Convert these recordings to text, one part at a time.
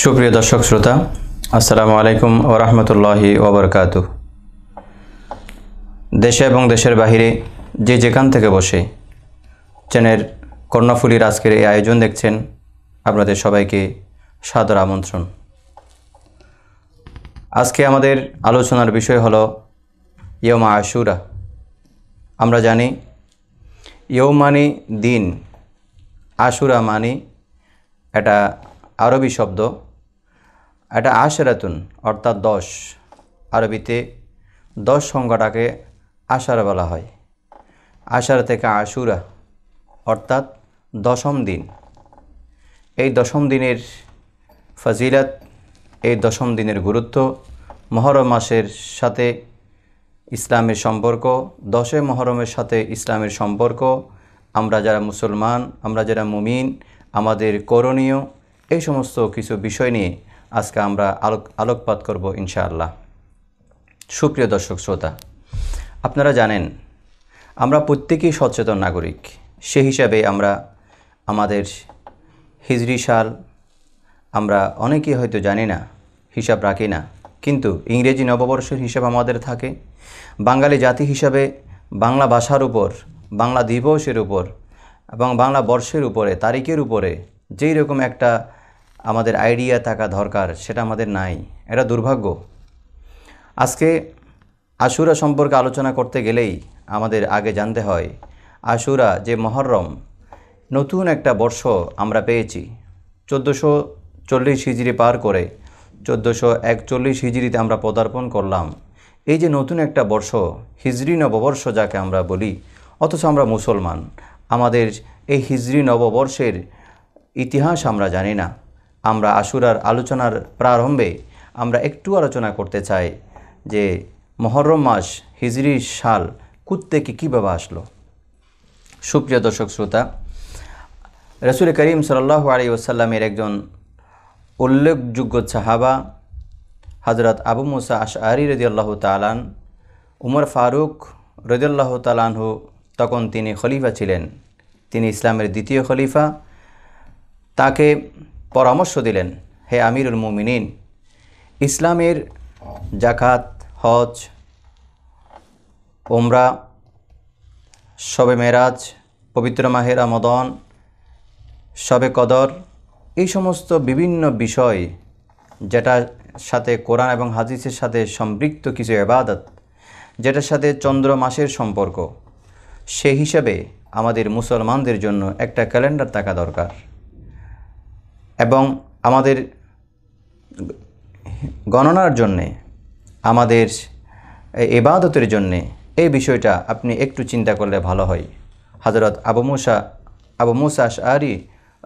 সুপ্রিয় দর্শক শ্রোতা আসসালামু আলাইকুম ও রহমতুল্লাহি ওবরকাত দেশে এবং দেশের বাহিরে যে যেখান থেকে বসে চেনের কর্ণফুলির আজকের এই আয়োজন দেখছেন আপনাদের সবাইকে সাদর আমন্ত্রণ আজকে আমাদের আলোচনার বিষয় হলো ইয়মা আশুরা আমরা জানি ইউ মানে দিন আশুরা মানে এটা আরবি শব্দ এটা আশেরাতুন অর্থাৎ দশ আরবিতে দশ সংখ্যাটাকে আশারা বলা হয় আশারা থেকে আশুরা অর্থাৎ দশম দিন এই দশম দিনের ফজিলাত এই দশম দিনের গুরুত্ব মহরম মাসের সাথে ইসলামের সম্পর্ক দশে মহরমের সাথে ইসলামের সম্পর্ক আমরা যারা মুসলমান আমরা যারা মুমিন আমাদের করণীয় এই সমস্ত কিছু বিষয় নিয়ে আজকে আমরা আলোক আলোকপাত করব ইনশাআল্লাহ সুপ্রিয় দর্শক শ্রোতা আপনারা জানেন আমরা প্রত্যেকেই সচেতন নাগরিক সে হিসাবে আমরা আমাদের হিজড়ি সাল আমরা অনেকেই হয়তো জানি না হিসাব রাখি না কিন্তু ইংরেজি নববর্ষের হিসাব আমাদের থাকে বাঙালি জাতি হিসাবে বাংলা ভাষার উপর বাংলা দিবসের উপর এবং বাংলা বর্ষের উপরে তারিখের উপরে যেই রকম একটা আমাদের আইডিয়া থাকা দরকার সেটা আমাদের নাই এটা দুর্ভাগ্য আজকে আশুরা সম্পর্কে আলোচনা করতে গেলেই আমাদের আগে জানতে হয় আশুরা যে মহরম নতুন একটা বর্ষ আমরা পেয়েছি চোদ্দোশো চল্লিশ হিজড়ি পার করে চোদ্দোশো একচল্লিশ হিজড়িতে আমরা পদার্পণ করলাম এই যে নতুন একটা বর্ষ হিজরি নববর্ষ যাকে আমরা বলি অথচ আমরা মুসলমান আমাদের এই হিজড়ি নববর্ষের ইতিহাস আমরা জানি না আমরা আশুরার আলোচনার প্রারম্ভে আমরা একটু আলোচনা করতে চাই যে মহরম মাস হিজরি সাল কুত্তে কি কীভাবে আসলো সুপ্রিয় দর্শক শ্রোতা রসুল করিম সাল্লাহ আলী ওসাল্লামের একজন উল্লেখযোগ্য সাহাবা হজরত আবু মুসা আশ আরি রদিয়াল্লাহ তালান উমর ফারুক রদিয়াল্লাহ তালানহু তখন তিনি খলিফা ছিলেন তিনি ইসলামের দ্বিতীয় খলিফা তাকে পরামর্শ দিলেন হে আমিরুল মুমিনিন ইসলামের জাকাত হজ ওমরা শবে মেরাজ পবিত্র মাহের আমদন শবে কদর এই সমস্ত বিভিন্ন বিষয় যেটা সাথে কোরআন এবং হাদিসের সাথে সম্পৃক্ত কিছু এবাদত যেটার সাথে চন্দ্র মাসের সম্পর্ক সে হিসাবে আমাদের মুসলমানদের জন্য একটা ক্যালেন্ডার থাকা দরকার এবং আমাদের গণনার জন্যে আমাদের এবাদতের জন্যে এই বিষয়টা আপনি একটু চিন্তা করলে ভালো হয় হজরত আবু মুসা আবু মুসাস আরি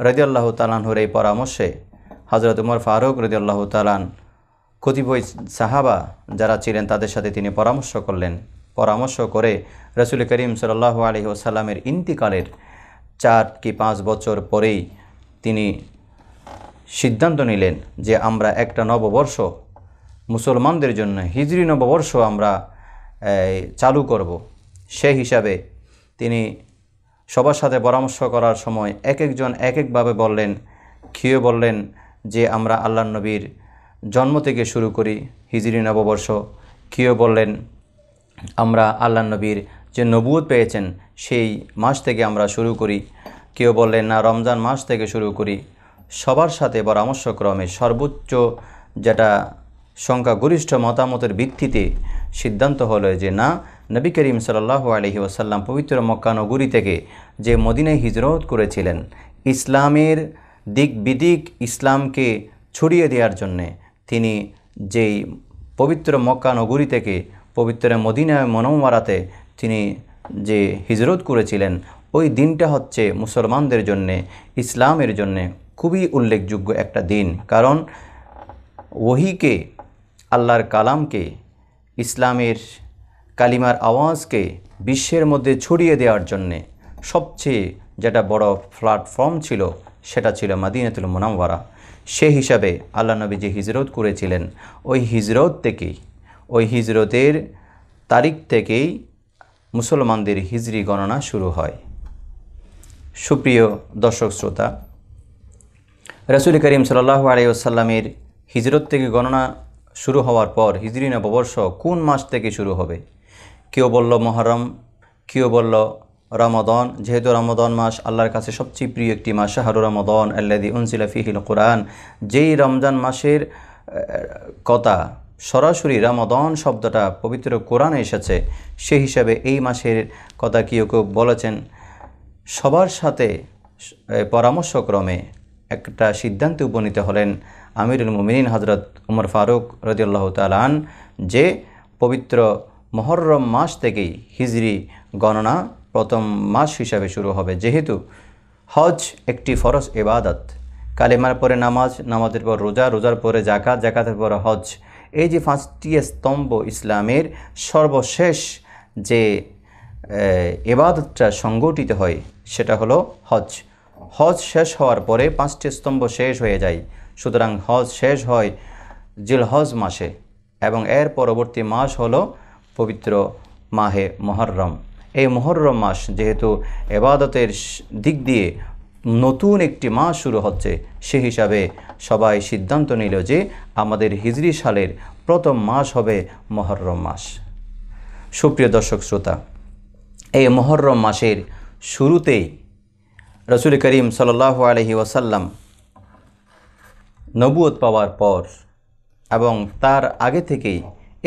রদিয়াল্লাহ তালানহুর এই পরামর্শে হজরত উমর ফারুক রদিয়াল্লাহ তালান কতিপয় সাহাবা যারা ছিলেন তাদের সাথে তিনি পরামর্শ করলেন পরামর্শ করে রসুল করিম সাল্লাহ আলহি ওসাল্লামের ইন্তিকালের চার কি পাঁচ বছর পরেই তিনি সিদ্ধান্ত নিলেন যে আমরা একটা নববর্ষ মুসলমানদের জন্য হিজরি নববর্ষ আমরা চালু করব সে হিসাবে তিনি সবার সাথে পরামর্শ করার সময় এক একজন এক একভাবে বললেন খেয়ে বললেন যে আমরা আল্লাহ নবীর জন্ম থেকে শুরু করি হিজরি নববর্ষ কেউ বললেন আমরা আল্লাহ নবীর যে নবুয় পেয়েছেন সেই মাস থেকে আমরা শুরু করি কেউ বললেন না রমজান মাস থেকে শুরু করি সবার সাথে পরামর্শক্রমে সর্বোচ্চ যেটা সংখ্যাগরিষ্ঠ মতামতের ভিত্তিতে সিদ্ধান্ত হলো যে না নবী করিম সাল্লাহ আলহি ওসাল্লাম পবিত্র মক্কানগরী থেকে যে মদিনায় হিজরত করেছিলেন ইসলামের দিক বিদিক ইসলামকে ছড়িয়ে দেওয়ার জন্যে তিনি যেই পবিত্র মক্কা নগরী থেকে পবিত্র মদিনায় মনোমারাতে তিনি যে হিজরত করেছিলেন ওই দিনটা হচ্ছে মুসলমানদের জন্যে ইসলামের জন্যে খুবই উল্লেখযোগ্য একটা দিন কারণ ওহিকে আল্লাহর কালামকে ইসলামের কালিমার আওয়াজকে বিশ্বের মধ্যে ছড়িয়ে দেওয়ার জন্যে সবচেয়ে যেটা বড় প্ল্যাটফর্ম ছিল সেটা ছিল মাদিনাতুল মোনাম্বারা সে হিসাবে আল্লাহ নবী যে হিজরত করেছিলেন ওই হিজরত থেকেই ওই হিজরতের তারিখ থেকেই মুসলমানদের হিজরি গণনা শুরু হয় সুপ্রিয় দর্শক শ্রোতা রসুল করিম সাল্লাহ আলিউসাল্লামের হিজরত থেকে গণনা শুরু হওয়ার পর হিজরি নববর্ষ কোন মাস থেকে শুরু হবে কেউ বলল মহরম কেউ বলল রমদন যেহেতু রমদন মাস আল্লাহর কাছে সবচেয়ে প্রিয় একটি মাস শাহরু রমদন আল্লাদি ফিহিল কোরআন যেই রমজান মাসের কথা সরাসরি রামদন শব্দটা পবিত্র কোরআনে এসেছে সেই হিসাবে এই মাসের কথা কেউ কেউ বলেছেন সবার সাথে পরামর্শক্রমে একটা সিদ্ধান্তে উপনীত হলেন আমিরুল মুমিনিন হজরত উমর ফারুক রদিউল্লাহ তালান যে পবিত্র মহরম মাস থেকেই হিজরি গণনা প্রথম মাস হিসাবে শুরু হবে যেহেতু হজ একটি ফরজ এবাদত কালেমার পরে নামাজ নামাজের পর রোজা রোজার পরে জাকাত জাকাতের পরে হজ এই যে পাঁচটি স্তম্ভ ইসলামের সর্বশেষ যে এবাদতটা সংগঠিত হয় সেটা হলো হজ হজ শেষ হওয়ার পরে পাঁচটি স্তম্ভ শেষ হয়ে যায় সুতরাং হজ শেষ হয় জিল হজ মাসে এবং এর পরবর্তী মাস হলো পবিত্র মাহে মহরম এই মহরম মাস যেহেতু এবাদতের দিক দিয়ে নতুন একটি মাস শুরু হচ্ছে সে হিসাবে সবাই সিদ্ধান্ত নিল যে আমাদের হিজরি সালের প্রথম মাস হবে মহরম মাস সুপ্রিয় দর্শক শ্রোতা এই মহরম মাসের শুরুতেই রসুল করিম সাল্লাহ আলহি ওয়াসাল্লাম নবুয়ত পাওয়ার পর এবং তার আগে থেকেই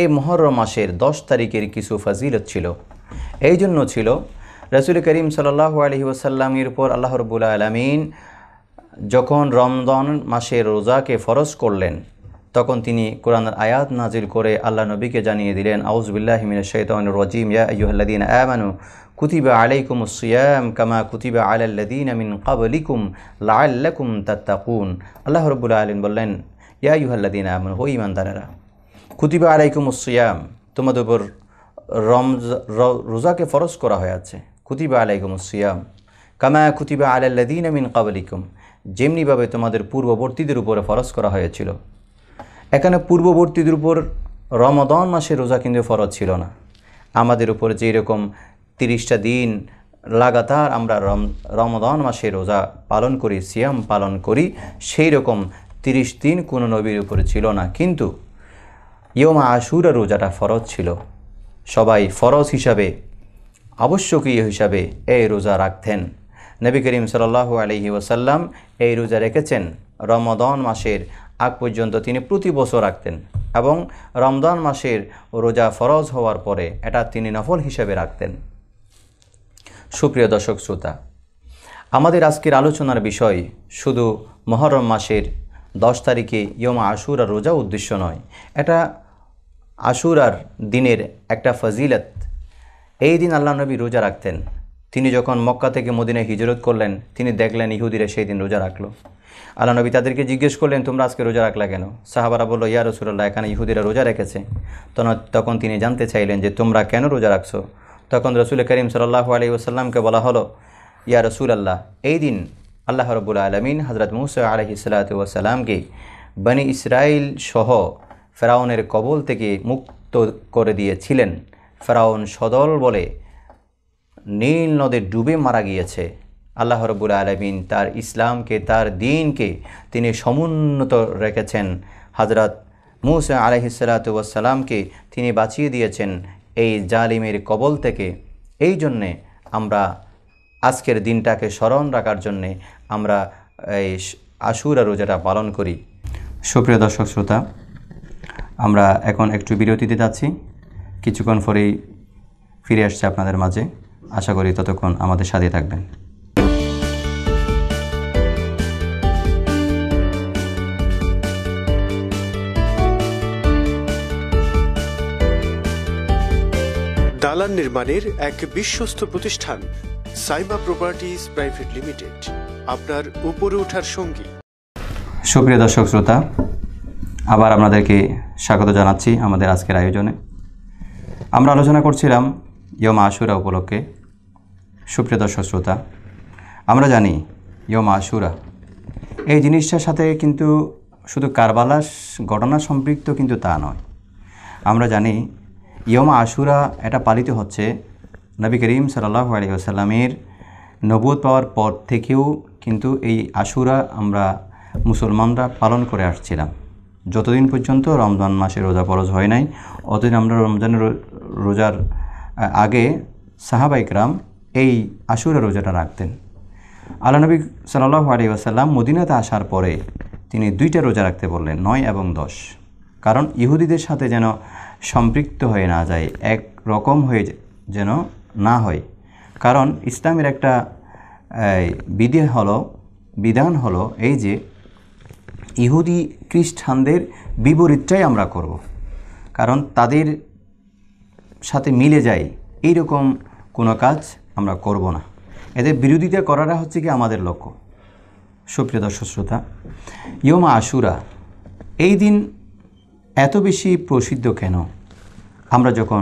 এই মহরম মাসের দশ তারিখের কিছু ফাজিলত ছিল এই জন্য ছিল রসুল করিম সাল্লাহ আলহি ওসাল্লামের উপর আল্লাহ রবুল আলমিন যখন রমদন মাসের রোজাকে ফরজ করলেন তখন তিনি কোরআনের আয়াত নাজিল করে আল্লাহ নবীকে জানিয়ে দিলেন আউজবিল্লাহমিন শৈতানুর রজিম ইয়াহ্লাদিন আমানু কুতিবা আলাইকুম সিয়াম কামা কুতিবা আলাল্লাদিন আমিন কাবলিকুম লাল্লাকুম তাত্তাকুন আল্লাহ রবুল্লা আলিন বললেন ইয়া ইউহাল্লাদিন আমানু হো ইমানদারেরা কুতিবা আলাইকুম সিয়াম তোমাদের উপর রোজাকে ফরজ করা হয়েছে কুতিবা আলাইকুম সিয়াম কামা কুতিবা আলাল্লাদিন মিন কাবলিকুম যেমনিভাবে তোমাদের পূর্ববর্তীদের উপরে ফরজ করা হয়েছিল এখানে পূর্ববর্তীদের উপর রমদন মাসে রোজা কিন্তু ফরজ ছিল না আমাদের উপর রকম তিরিশটা দিন লাগাতার আমরা রম রমদান মাসে রোজা পালন করি সিয়াম পালন করি সেই রকম তিরিশ দিন কোনো নবীর উপরে ছিল না কিন্তু ইয়মা আশুরা রোজাটা ফরজ ছিল সবাই ফরজ হিসাবে আবশ্যকীয় হিসাবে এই রোজা রাখতেন নবী করিম সাল্লাহ আলহি ওসাল্লাম এই রোজা রেখেছেন রমদন মাসের আগ পর্যন্ত তিনি প্রতি বছর রাখতেন এবং রমদান মাসের রোজা ফরজ হওয়ার পরে এটা তিনি নফল হিসাবে রাখতেন সুপ্রিয় দর্শক শ্রোতা আমাদের আজকের আলোচনার বিষয় শুধু মহরম মাসের দশ তারিখে আশুর আশুরা রোজা উদ্দেশ্য নয় এটা আশুরার দিনের একটা ফজিলত এই দিন আল্লাহ নবী রোজা রাখতেন তিনি যখন মক্কা থেকে মদিনে হিজরত করলেন তিনি দেখলেন ইহুদিরা সেই দিন রোজা রাখলো আল্লাহ নবী তাদেরকে জিজ্ঞেস করলেন তোমরা আজকে রোজা রাখলা কেন সাহাবারা বললো ইয়া রসুল্লাহ এখানে ইহুদিরা রোজা রেখেছে তখন তিনি জানতে চাইলেন যে তোমরা কেন রোজা রাখছো তখন রসুল করিম সাল্লাহ আলী ওসাল্লামকে বলা হলো ইয়া রসুল আল্লাহ এই দিন আল্লাহ রবুল আলমিন হজরত মুসা আলহি সাল্লাত ওয়াসাল্লামকে বনি ইসরায়েল সহ ফেরাউনের কবল থেকে মুক্ত করে দিয়েছিলেন ফেরাউন সদল বলে নীল নদে ডুবে মারা গিয়েছে আল্লাহ রবুল আলমিন তার ইসলামকে তার দিনকে তিনি সমুন্নত রেখেছেন হজরত মুসা আলহিসাল্লাতুসাল্লামকে তিনি বাঁচিয়ে দিয়েছেন এই জালিমের কবল থেকে এই জন্যে আমরা আজকের দিনটাকে স্মরণ রাখার জন্যে আমরা এই আশুরা রোজাটা পালন করি সুপ্রিয় দর্শক শ্রোতা আমরা এখন একটু বিরতিতে যাচ্ছি কিছুক্ষণ পরেই ফিরে আসছে আপনাদের মাঝে আশা করি ততক্ষণ আমাদের সাথে থাকবেন দালান নির্মাণের এক বিশ্বস্ত প্রতিষ্ঠান সাইমা প্রপার্টিজ প্রাইভেট লিমিটেড আপনার উপরে ওঠার সঙ্গী সুপ্রিয় দর্শক শ্রোতা আবার আপনাদেরকে স্বাগত জানাচ্ছি আমাদের আজকের আয়োজনে আমরা আলোচনা করছিলাম ইয়ম আশুরা উপলক্ষে সুপ্রিয় দর্শক শ্রোতা আমরা জানি ইয়ম আশুরা এই জিনিসটার সাথে কিন্তু শুধু কারবালাস ঘটনা সম্পৃক্ত কিন্তু তা নয় আমরা জানি ইয়ম আশুরা এটা পালিত হচ্ছে নবী করিম সাল্লাহ আলী আসাল্লামের পাওয়ার পর থেকেও কিন্তু এই আশুরা আমরা মুসলমানরা পালন করে আসছিলাম যতদিন পর্যন্ত রমজান মাসে রোজা ফরজ হয় নাই অতদিন আমরা রমজানের রোজার আগে সাহাবাইকরাম এই আশুরা রোজাটা রাখতেন আল্লাহনবী সাল্লাহ আলী ওসাল্লাম মদিনাতে আসার পরে তিনি দুইটা রোজা রাখতে বললেন নয় এবং দশ কারণ ইহুদিদের সাথে যেন সম্পৃক্ত হয়ে না যায় এক রকম হয়ে যেন না হয় কারণ ইসলামের একটা বিধি হলো বিধান হলো এই যে ইহুদি খ্রিস্টানদের বিপরীতটাই আমরা করব। কারণ তাদের সাথে মিলে যাই এইরকম কোনো কাজ আমরা করব না এদের বিরোধিতা করাটা হচ্ছে কি আমাদের লক্ষ্য সুপ্রিয় দর্শক শ্রোতা ইয়মা আশুরা এই দিন এত বেশি প্রসিদ্ধ কেন আমরা যখন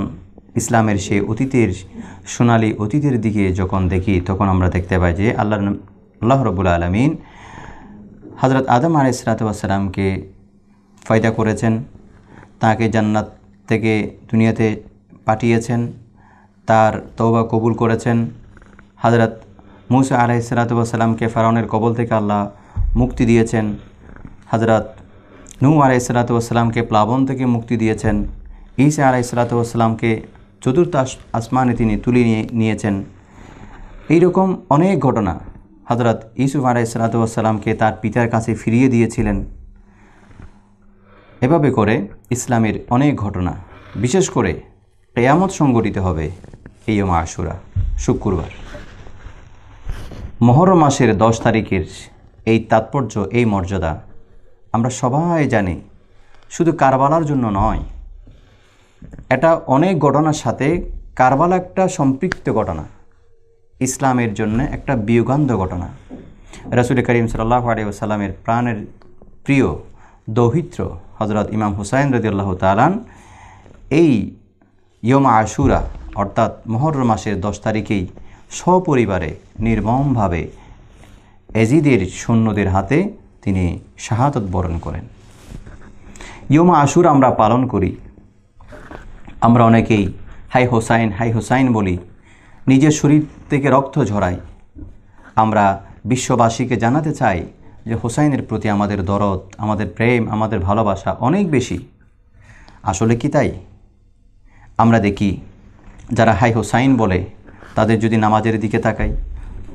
ইসলামের সেই অতীতের সোনালি অতীতের দিকে যখন দেখি তখন আমরা দেখতে পাই যে আল্লাহ আল্লাহ রবুল আলমিন হজরত আদম আলাইসালাতামকে ফায়দা করেছেন তাকে জান্নাত থেকে দুনিয়াতে পাঠিয়েছেন তার তওবা কবুল করেছেন হজরত মুসা আলাইসালাতামকে ফারাউনের কবল থেকে আল্লাহ মুক্তি দিয়েছেন হজরত নূ আলাইসালাতামকে প্লাবন থেকে মুক্তি দিয়েছেন ঈসা আলাইসালাতামকে চতুর্থ আসমানে তিনি তুলে নিয়ে নিয়েছেন এইরকম অনেক ঘটনা হজরত ইউসুফ আলাই সালাতামকে তার পিতার কাছে ফিরিয়ে দিয়েছিলেন এভাবে করে ইসলামের অনেক ঘটনা বিশেষ করে কেয়ামত সংগঠিত হবে এই মা আশুরা শুক্রবার মহরম মাসের দশ তারিখের এই তাৎপর্য এই মর্যাদা আমরা সবাই জানি শুধু কারবালার জন্য নয় এটা অনেক ঘটনার সাথে কারবালা একটা সম্পৃক্ত ঘটনা ইসলামের জন্য একটা বিয়োগান্ধ ঘটনা রাসুল করিম সাল্লাহ আলিয়াসাল্লামের প্রাণের প্রিয় দৌহিত্র হজরত ইমাম হুসাইন রদিয়াল্লাহ তালান এই ইয়মা আশুরা অর্থাৎ মহর মাসের দশ তারিখেই সপরিবারে নির্মমভাবে এজিদের সৈন্যদের হাতে তিনি শাহাদত বরণ করেন ইয়মা আশুর আমরা পালন করি আমরা অনেকেই হাই হোসাইন হাই হোসাইন বলি নিজের শরীর থেকে রক্ত ঝরাই আমরা বিশ্ববাসীকে জানাতে চাই যে হোসাইনের প্রতি আমাদের দরদ আমাদের প্রেম আমাদের ভালোবাসা অনেক বেশি আসলে কি তাই আমরা দেখি যারা হাই হোসাইন বলে তাদের যদি নামাজের দিকে তাকাই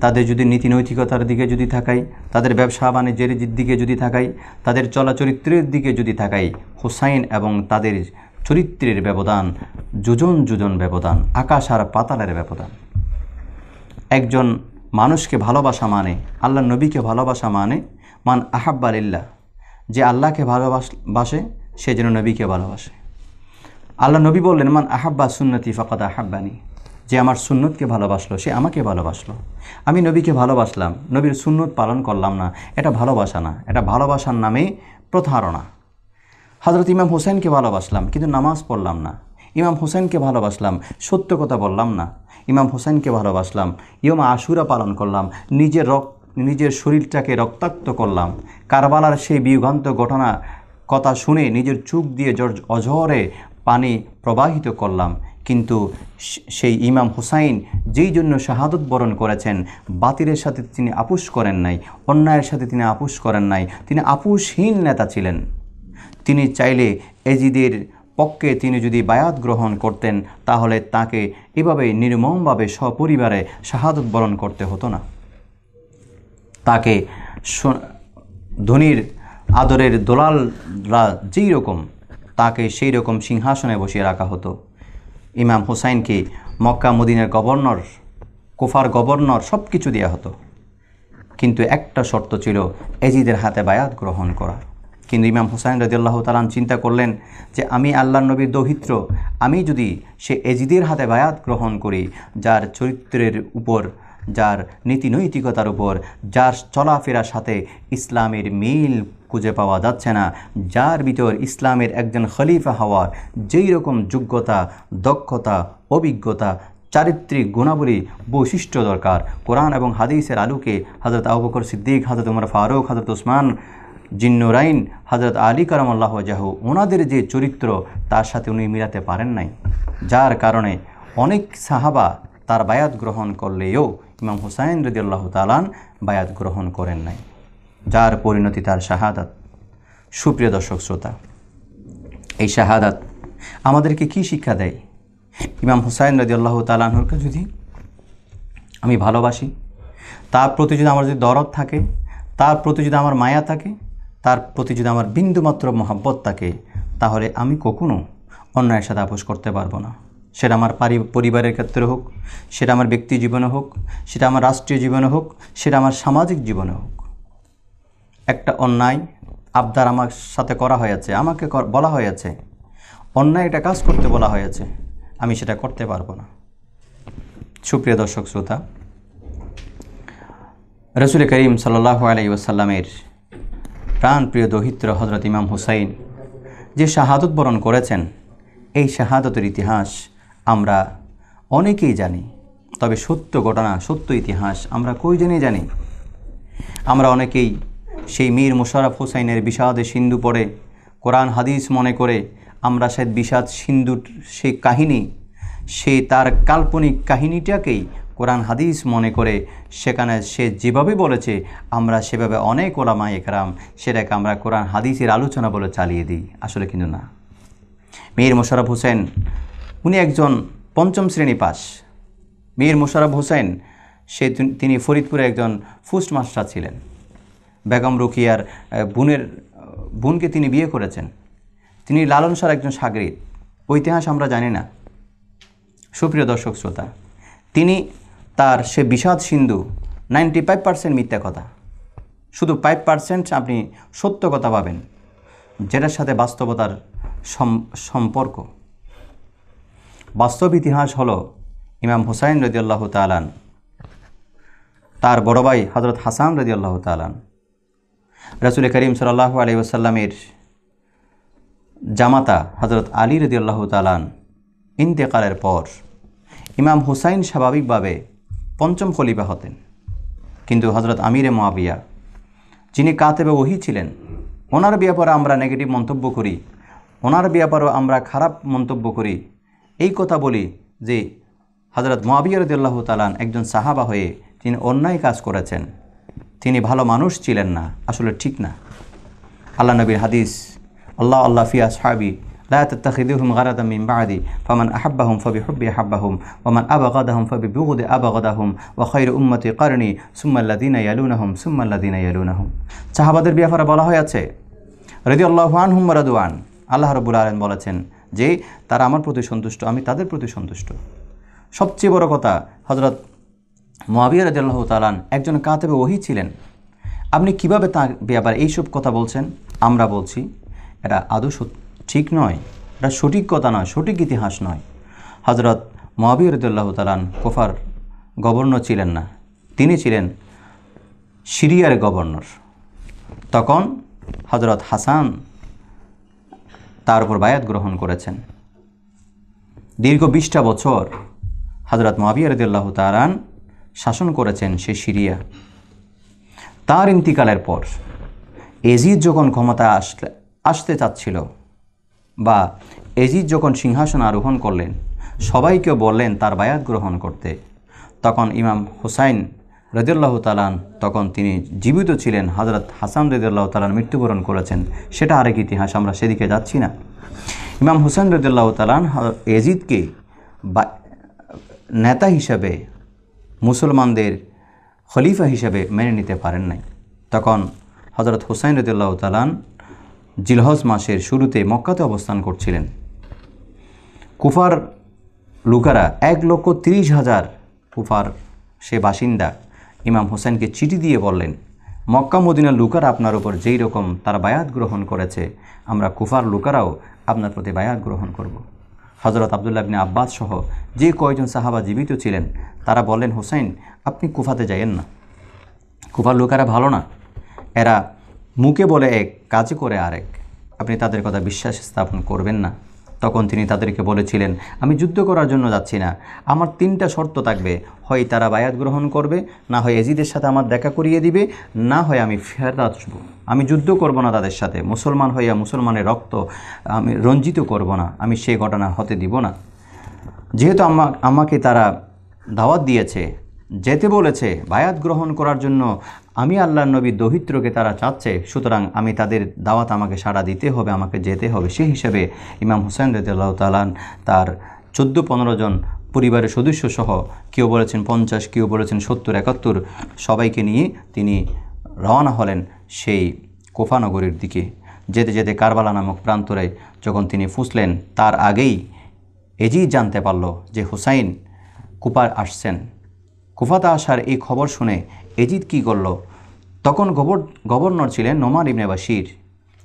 তাদের যদি নীতি নৈতিকতার দিকে যদি থাকাই তাদের ব্যবসা বাণিজ্যের দিকে যদি থাকাই তাদের চলাচরিত্রের দিকে যদি থাকাই হোসাইন এবং তাদের চরিত্রের ব্যবধান যোজন যোজন ব্যবধান আকাশ আর পাতালের ব্যবধান একজন মানুষকে ভালোবাসা মানে আল্লাহ নবীকে ভালোবাসা মানে মান আহাব্বালিল্লা যে আল্লাহকে ভালোবাসে সে যেন নবীকে ভালোবাসে আল্লাহ নবী বললেন মান আহাব্বা সুন্নতি ফকাত আহাব্বানি যে আমার সুন্নতকে ভালোবাসলো সে আমাকে ভালোবাসলো আমি নবীকে ভালোবাসলাম নবীর সুন্নত পালন করলাম না এটা ভালোবাসা না এটা ভালোবাসার নামে প্রতারণা হজরত ইমাম হোসেনকে ভালোবাসলাম কিন্তু নামাজ পড়লাম না ইমাম হোসেনকে ভালোবাসলাম সত্য কথা বললাম না ইমাম হোসেনকে ভালোবাসলাম ইমাম আশুরা পালন করলাম নিজের রক নিজের শরীরটাকে রক্তাক্ত করলাম কারবালার সেই বিভ্রান্ত ঘটনা কথা শুনে নিজের চুপ দিয়ে জর্জ অঝরে পানি প্রবাহিত করলাম কিন্তু সেই ইমাম হুসাইন যেই জন্য শাহাদত বরণ করেছেন বাতিলের সাথে তিনি আপুষ করেন নাই অন্যায়ের সাথে তিনি আপুষ করেন নাই তিনি আপুষহীন নেতা ছিলেন তিনি চাইলে এজিদের পক্ষে তিনি যদি বায়াত গ্রহণ করতেন তাহলে তাকে এভাবে নির্মমভাবে সপরিবারে শাহাদত বরণ করতে হতো না তাকে ধনির আদরের দোলালরা যেই রকম তাকে সেই রকম সিংহাসনে বসিয়ে রাখা হতো ইমাম হুসাইনকে মক্কা মদিনের গভর্নর কুফার গভর্নর সব কিছু দেওয়া হতো কিন্তু একটা শর্ত ছিল এজিদের হাতে বায়াত গ্রহণ করার কিন্তু ইমাম হুসাইন রদিয়াল্লাহ তালান চিন্তা করলেন যে আমি আল্লাহ নবীর দৌহিত্র আমি যদি সে এজিদের হাতে বায়াত গ্রহণ করি যার চরিত্রের উপর যার নীতিনৈতিকতার উপর যার চলাফেরার সাথে ইসলামের মিল খুঁজে পাওয়া যাচ্ছে না যার ভিতর ইসলামের একজন খলিফা হওয়ার যেই রকম যোগ্যতা দক্ষতা অভিজ্ঞতা চারিত্রিক গুণাবলী বৈশিষ্ট্য দরকার কোরআন এবং হাদিসের আলুকে হজরত আবুবকর সিদ্দিক হজরত উমর ফারুক হজরত উসমান জিন্নুরাইন হজরত আলী কারামাল্লাহ জাহু ওনাদের যে চরিত্র তার সাথে উনি মিলাতে পারেন নাই যার কারণে অনেক সাহাবা তার বায়াত গ্রহণ করলেও ইমাম হুসাইন রদিয়াল্লাহ তালান বায়াত গ্রহণ করেন নাই যার পরিণতি তার শাহাদাত সুপ্রিয় দর্শক শ্রোতা এই শাহাদাত আমাদেরকে কি শিক্ষা দেয় ইমাম হুসাইন রদিয়াল্লাহ তালানহরকে যদি আমি ভালোবাসি তার প্রতি যদি আমার যদি দরদ থাকে তার প্রতি যদি আমার মায়া থাকে তার প্রতি যদি আমার বিন্দুমাত্র মহাব্বত থাকে তাহলে আমি কখনো অন্যায়ের সাথে আপোষ করতে পারবো না সেটা আমার পরিবারের ক্ষেত্রে হোক সেটা আমার ব্যক্তি জীবনে হোক সেটা আমার রাষ্ট্রীয় জীবনে হোক সেটা আমার সামাজিক জীবনে হোক একটা অন্যায় আবদার আমার সাথে করা হয়েছে আমাকে বলা হয়েছে অন্যায় একটা কাজ করতে বলা হয়েছে আমি সেটা করতে পারবো না সুপ্রিয় দর্শক শ্রোতা রসুল করিম সাল্লাহ আলাই ওসাল্লামের প্রাণ প্রিয় দহিত্র হজরত ইমাম হুসাইন যে শাহাদত বরণ করেছেন এই শাহাদতের ইতিহাস আমরা অনেকেই জানি তবে সত্য ঘটনা সত্য ইতিহাস আমরা কই জানি আমরা অনেকেই সেই মীর মুশারফ হুসাইনের বিষাদে সিন্ধু পড়ে কোরআন হাদিস মনে করে আমরা সে বিষাদ সিন্ধুর সেই কাহিনী সে তার কাল্পনিক কাহিনীটাকেই কোরআন হাদিস মনে করে সেখানে সে যেভাবে বলেছে আমরা সেভাবে অনেক ওলামা একরাম সেটাকে আমরা কোরআন হাদিসের আলোচনা বলে চালিয়ে দিই আসলে কিন্তু না মীর মোশারফ হোসেন উনি একজন পঞ্চম শ্রেণী পাস মীর মোশারফ হোসেন সে তিনি ফরিদপুরে একজন ফুস্ট মাস্টার ছিলেন বেগম রুকিয়ার বোনের বোনকে তিনি বিয়ে করেছেন তিনি লালন সার একজন সাগরিত ইতিহাস আমরা জানি না সুপ্রিয় দর্শক শ্রোতা তিনি তার সে বিষাদ সিন্ধু নাইনটি ফাইভ পার্সেন্ট মিথ্যা কথা শুধু ফাইভ পার্সেন্ট আপনি সত্য কথা পাবেন যেটার সাথে বাস্তবতার সম্পর্ক বাস্তব ইতিহাস হলো ইমাম হুসাইন রদিউল্লাহ তালান তার বড় ভাই হজরত হাসান রদিউল্লাহ তালান রসুল করিম সাল্লাহ আলী ওসাল্লামের জামাতা হজরত আলী রদিউল্লাহ তালান ইন্তেকালের পর ইমাম হুসাইন স্বাভাবিকভাবে পঞ্চম খলিফা হতেন কিন্তু হজরত আমিরে মহাবিয়া যিনি কাতেবে ওহি ছিলেন ওনার ব্যাপারে আমরা নেগেটিভ মন্তব্য করি ওনার ব্যাপারেও আমরা খারাপ মন্তব্য করি এই কথা বলি যে হজরত রদুল্লাহ তালান একজন সাহাবা হয়ে তিনি অন্যায় কাজ করেছেন তিনি ভালো মানুষ ছিলেন না আসলে ঠিক না আল্লাহ নবীর হাদিস আল্লাহ আল্লাহ ফিয়া সাহাবি لا تتخذوهم غرضا من بعدي فمن أحبهم فبحبي أحبهم ومن أبغضهم فببغض أبغضهم وخير أمتي قرني ثم الذين يلونهم ثم الذين يلونهم সাহাবাদের ব্যাপারে বলা হয়েছে রেদি আল্লাহ আনহুম রাদুয়ান আল্লাহ রবুল আলম বলেছেন যে তারা আমার প্রতি সন্তুষ্ট আমি তাদের প্রতি সন্তুষ্ট সবচেয়ে বড় কথা হজরত মহাবিয়া রাজিয়াল্লাহ তালান একজন কাতেবে ওহি ছিলেন আপনি কিভাবে তাঁর ব্যাপারে এইসব কথা বলছেন আমরা বলছি এটা আদৌ সত্য ঠিক নয় এটা সঠিক কথা নয় সঠিক ইতিহাস নয় হজরত মহাবিরদুল্লাহ তালান কোফার গভর্নর ছিলেন না তিনি ছিলেন সিরিয়ার গভর্নর তখন হজরত হাসান তার উপর বায়াত গ্রহণ করেছেন দীর্ঘ বিশটা বছর হজরত রদুল্লাহ তারান শাসন করেছেন সে সিরিয়া তার ইন্তিকালের পর এজিদ যখন ক্ষমতা আসলে আসতে চাচ্ছিল বা এজিদ যখন সিংহাসন আরোহণ করলেন সবাইকে বললেন তার বায়াত গ্রহণ করতে তখন ইমাম হুসাইন রদুল্লাহ তালান তখন তিনি জীবিত ছিলেন হজরত হাসান রদুল্লাহ তালান মৃত্যুবরণ করেছেন সেটা আরেক ইতিহাস আমরা সেদিকে যাচ্ছি না ইমাম হুসাইন রদুল্লাহ তালান এজিদকে বা নেতা হিসাবে মুসলমানদের খলিফা হিসাবে মেনে নিতে পারেন নাই তখন হজরত হুসাইন রদুল্লাহ তালান জিলহজ মাসের শুরুতে মক্কাতে অবস্থান করছিলেন কুফার লুকারা এক লক্ষ তিরিশ হাজার কুফার সে বাসিন্দা ইমাম হোসেনকে চিঠি দিয়ে বললেন মক্কা মদিনা লুকার আপনার উপর যেই রকম তার বায়াত গ্রহণ করেছে আমরা কুফার লুকারাও আপনার প্রতি বায়াত গ্রহণ করব। হজরত আবদুল্লাহ বিন আব্বাস সহ যে কয়জন সাহাবা জীবিত ছিলেন তারা বললেন হোসেন আপনি কুফাতে যাইয়েন না কুফার লুকারা ভালো না এরা মুখে বলে এক কাজে করে আরেক আপনি তাদের কথা বিশ্বাস স্থাপন করবেন না তখন তিনি তাদেরকে বলেছিলেন আমি যুদ্ধ করার জন্য যাচ্ছি না আমার তিনটা শর্ত থাকবে হয় তারা বায়াত গ্রহণ করবে না হয় এজিদের সাথে আমার দেখা করিয়ে দিবে না হয় আমি ফেরত আসবো আমি যুদ্ধ করব না তাদের সাথে মুসলমান হইয়া মুসলমানের রক্ত আমি রঞ্জিত করব না আমি সেই ঘটনা হতে দিব না যেহেতু আমা আমাকে তারা দাওয়াত দিয়েছে যেতে বলেছে বায়াত গ্রহণ করার জন্য আমি আল্লাহ নবী দহিত্রকে তারা চাচ্ছে সুতরাং আমি তাদের দাওয়াত আমাকে সাড়া দিতে হবে আমাকে যেতে হবে সেই হিসেবে ইমাম হোসেন রদিয়াল্লাহ তালান তার চোদ্দো পনেরো জন পরিবারের সদস্য সহ কেউ বলেছেন পঞ্চাশ কেউ বলেছেন সত্তর একাত্তর সবাইকে নিয়ে তিনি রওনা হলেন সেই কোফানগরীর দিকে যেতে যেতে কারবালা নামক প্রান্তরে যখন তিনি ফুসলেন তার আগেই এজি জানতে পারল যে হুসাইন কুপার আসছেন কুফাতা আসার এই খবর শুনে এজিদ কি করল তখন গভর্নর ছিলেন নোমার ইবনে বাসির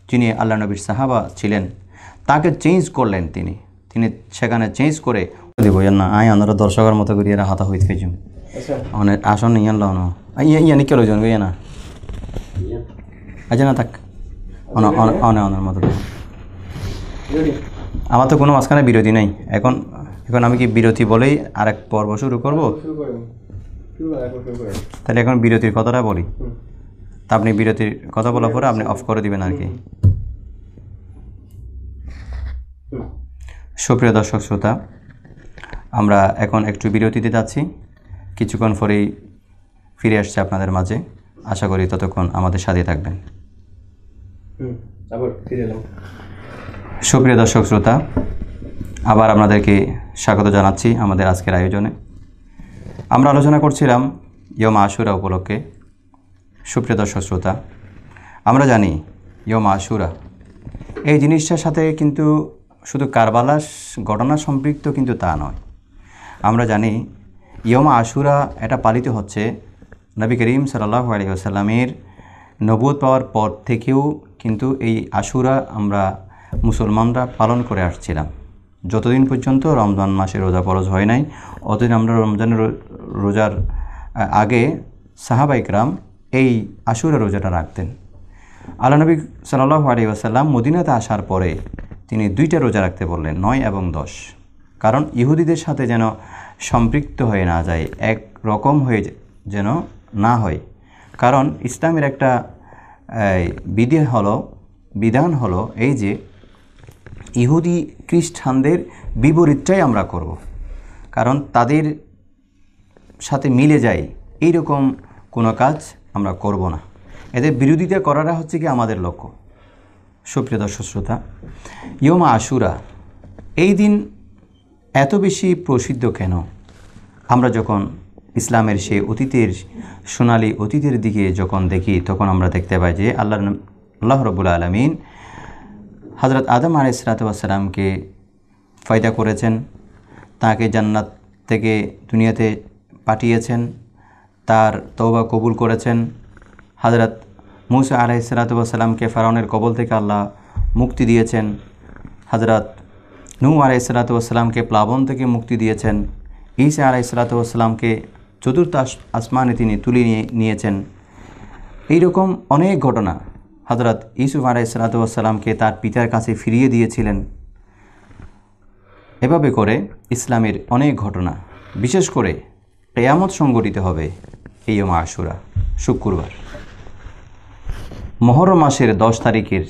যিনি আল্লাহ নবীর সাহাবা ছিলেন তাকে চেঞ্জ করলেন তিনি তিনি সেখানে চেঞ্জ করে দিব না আয় আমরা দর্শকের মতো করি এরা হাতা হইতে পেয়েছি আচ্ছা। অনেক আসন নিয়ে আনলো না ইয়ে নিকে লোজন ইয়া না আচ্ছা না থাক আচ্ছা, অনে অনের মতো আমার তো কোনো মাঝখানে বিরতি নাই এখন এখন আমি কি বিরতি বলেই আরেক পর্ব শুরু করবো তাহলে এখন বিরতির কথাটা বলি তা আপনি বিরতির কথা বলার পরে আপনি অফ করে দিবেন আর কি সুপ্রিয় দর্শক শ্রোতা আমরা এখন একটু বিরতিতে যাচ্ছি কিছুক্ষণ পরেই ফিরে আসছে আপনাদের মাঝে আশা করি ততক্ষণ আমাদের সাথে থাকবেন সুপ্রিয় দর্শক শ্রোতা আবার আপনাদেরকে স্বাগত জানাচ্ছি আমাদের আজকের আয়োজনে আমরা আলোচনা করছিলাম ইয়ম আশুরা উপলক্ষে সুপ্রিয় দর্শক শ্রোতা আমরা জানি ইয়ম আশুরা এই জিনিসটার সাথে কিন্তু শুধু কারবালাস ঘটনা সম্পৃক্ত কিন্তু তা নয় আমরা জানি ইয়ম আশুরা এটা পালিত হচ্ছে নবী করিম সাল্লাহ আলী আসাল্লামের পাওয়ার পর থেকেও কিন্তু এই আশুরা আমরা মুসলমানরা পালন করে আসছিলাম যতদিন পর্যন্ত রমজান মাসে রোজা ফরজ হয় নাই অতদিন আমরা রমজানের রোজার আগে সাহাবাইকরাম এই আশুরা রোজাটা রাখতেন আল্লাহনবী সাল্লাহ আলী মদিনাতে আসার পরে তিনি দুইটা রোজা রাখতে বললেন নয় এবং দশ কারণ ইহুদিদের সাথে যেন সম্পৃক্ত হয়ে না যায় এক রকম হয়ে যেন না হয় কারণ ইসলামের একটা বিধি হলো বিধান হলো এই যে ইহুদি খ্রিস্টানদের বিপরীতটাই আমরা করব। কারণ তাদের সাথে মিলে যাই এইরকম কোনো কাজ আমরা করব না এদের বিরোধিতা করাটা হচ্ছে কি আমাদের লক্ষ্য সুপ্রিয় দর্শক শ্রোতা ইয়মা আশুরা এই দিন এত বেশি প্রসিদ্ধ কেন আমরা যখন ইসলামের সেই অতীতের সোনালি অতীতের দিকে যখন দেখি তখন আমরা দেখতে পাই যে আল্লাহ আল্লাহ রবুল আলমিন হজরত আদম আলী সালাতামকে ফায়দা করেছেন তাকে জান্নাত থেকে দুনিয়াতে পাঠিয়েছেন তার তওবা কবুল করেছেন হজরত মুসা সালাত সালাতামকে ফারাউনের কবল থেকে আল্লাহ মুক্তি দিয়েছেন হজরত নু আলাহ সালাতামকে প্লাবন থেকে মুক্তি দিয়েছেন ইসা আলাহ সালাতামকে চতুর্থ আসমানে তিনি তুলে নিয়ে নিয়েছেন এইরকম অনেক ঘটনা হজরত ইউসুফ আলাই সালাতামকে তার পিতার কাছে ফিরিয়ে দিয়েছিলেন এভাবে করে ইসলামের অনেক ঘটনা বিশেষ করে কেয়ামত সংগঠিত হবে এই মা আশুরা শুক্রবার মহরম মাসের দশ তারিখের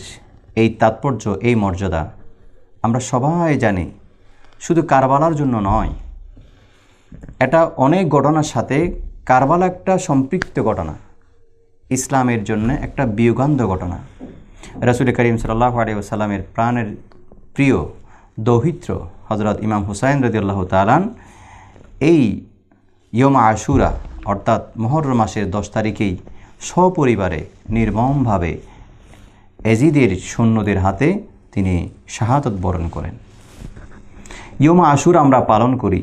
এই তাৎপর্য এই মর্যাদা আমরা সবাই জানি শুধু কারবালার জন্য নয় এটা অনেক ঘটনার সাথে কারবালা একটা সম্পৃক্ত ঘটনা ইসলামের জন্য একটা বিয়োগান্ধ ঘটনা রাসুল করিম সাল্লাহ আলিয়াসাল্লামের প্রাণের প্রিয় দৌহিত্র হজরত ইমাম হুসাইন রদিয়াল্লাহ তালান এই ইয়মা আশুরা অর্থাৎ মহর মাসের দশ তারিখেই সপরিবারে নির্মমভাবে এজিদের সৈন্যদের হাতে তিনি শাহাদত বরণ করেন ইয়মা আশুর আমরা পালন করি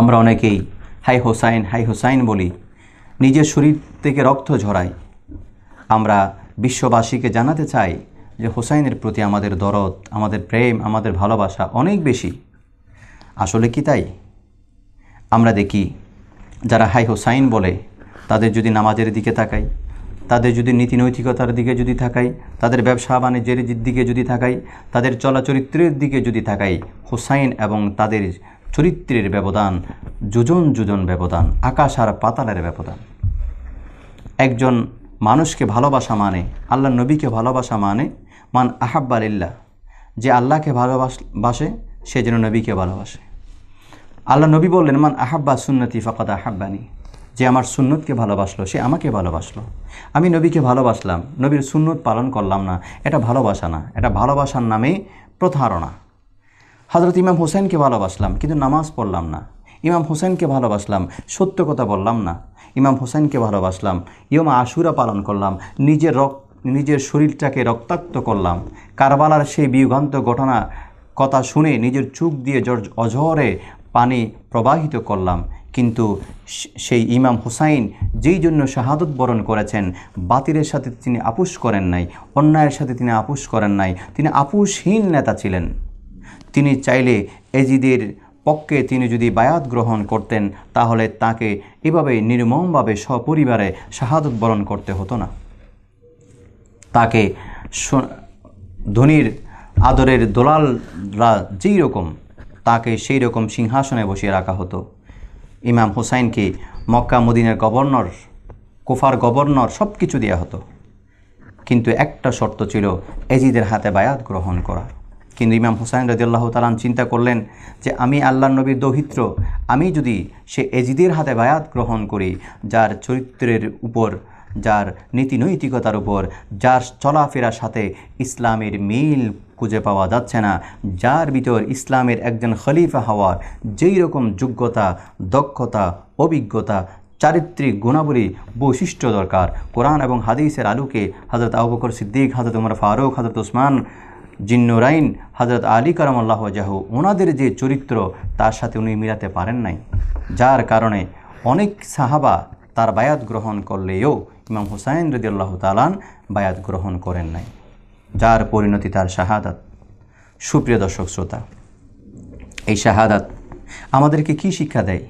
আমরা অনেকেই হাই হোসাইন হাই হোসাইন বলি নিজের শরীর থেকে রক্ত ঝরাই আমরা বিশ্ববাসীকে জানাতে চাই যে হোসাইনের প্রতি আমাদের দরদ আমাদের প্রেম আমাদের ভালোবাসা অনেক বেশি আসলে কি তাই আমরা দেখি যারা হাই হোসাইন বলে তাদের যদি নামাজের দিকে তাকাই তাদের যদি নীতি নৈতিকতার দিকে যদি থাকাই তাদের ব্যবসা বাণিজ্যের দিকে যদি থাকাই তাদের চলাচরিত্রের দিকে যদি থাকাই হোসাইন এবং তাদের চরিত্রের ব্যবধান যোজন যোজন ব্যবধান আকাশ আর পাতালের ব্যবধান একজন মানুষকে ভালোবাসা মানে আল্লাহ নবীকে ভালোবাসা মানে মান আহাব্বালিল্লা যে আল্লাহকে ভালোবাসে সে যেন নবীকে ভালোবাসে আল্লাহ নবী বললেন মান আহাব্বা সুন্নতি ফকত আহাব্বানি যে আমার সুন্নতকে ভালোবাসলো সে আমাকে ভালোবাসলো আমি নবীকে ভালোবাসলাম নবীর সুন্নত পালন করলাম না এটা ভালোবাসা না এটা ভালোবাসার নামে প্রতারণা হজরত ইমাম হোসেনকে ভালোবাসলাম কিন্তু নামাজ পড়লাম না ইমাম হোসেনকে ভালোবাসলাম সত্য কথা বললাম না ইমাম হোসেনকে ভালোবাসলাম ইয়ম আশুরা পালন করলাম নিজের রক নিজের শরীরটাকে রক্তাক্ত করলাম কারবালার সেই বিভ্রান্ত ঘটনা কথা শুনে নিজের চুপ দিয়ে জর্জ অঝরে পানি প্রবাহিত করলাম কিন্তু সেই ইমাম হুসাইন যেই জন্য শাহাদত বরণ করেছেন বাতিলের সাথে তিনি আপুষ করেন নাই অন্যায়ের সাথে তিনি আপুষ করেন নাই তিনি আপুষহীন নেতা ছিলেন তিনি চাইলে এজিদের পক্ষে তিনি যদি বায়াত গ্রহণ করতেন তাহলে তাকে এভাবে নির্মমভাবে সপরিবারে শাহাদত বরণ করতে হতো না তাকে ধনির আদরের দোলালরা যেই রকম তাকে সেই রকম সিংহাসনে বসিয়ে রাখা হতো ইমাম হুসাইনকে মক্কা মদিনের গভর্নর কুফার গভর্নর সব কিছু দেওয়া হতো কিন্তু একটা শর্ত ছিল এজিদের হাতে বায়াত গ্রহণ করার কিন্তু ইমাম হুসাইন রদিয়াল্লাহ তালান চিন্তা করলেন যে আমি আল্লাহ নবীর দৌহিত্র আমি যদি সে এজিদের হাতে বায়াত গ্রহণ করি যার চরিত্রের উপর যার নীতিনৈতিকতার উপর যার চলাফেরার সাথে ইসলামের মিল খুঁজে পাওয়া যাচ্ছে না যার ভিতর ইসলামের একজন খলিফা হওয়ার যেই রকম যোগ্যতা দক্ষতা অভিজ্ঞতা চারিত্রিক গুণাবলী বৈশিষ্ট্য দরকার কোরআন এবং হাদিসের আলুকে হজরত আবুবকর সিদ্দিক হজরত উমর ফারুক হজরত উসমান জিন্নুরাইন হজরত আলী কারামাল্লাহ জাহু ওনাদের যে চরিত্র তার সাথে উনি মিলাতে পারেন নাই যার কারণে অনেক সাহাবা তার বায়াত গ্রহণ করলেও ইমাম হুসাইন রদিয়াল্লাহ তালান বায়াত গ্রহণ করেন নাই যার পরিণতি তার শাহাদাত সুপ্রিয় দর্শক শ্রোতা এই শাহাদাত আমাদেরকে কি শিক্ষা দেয়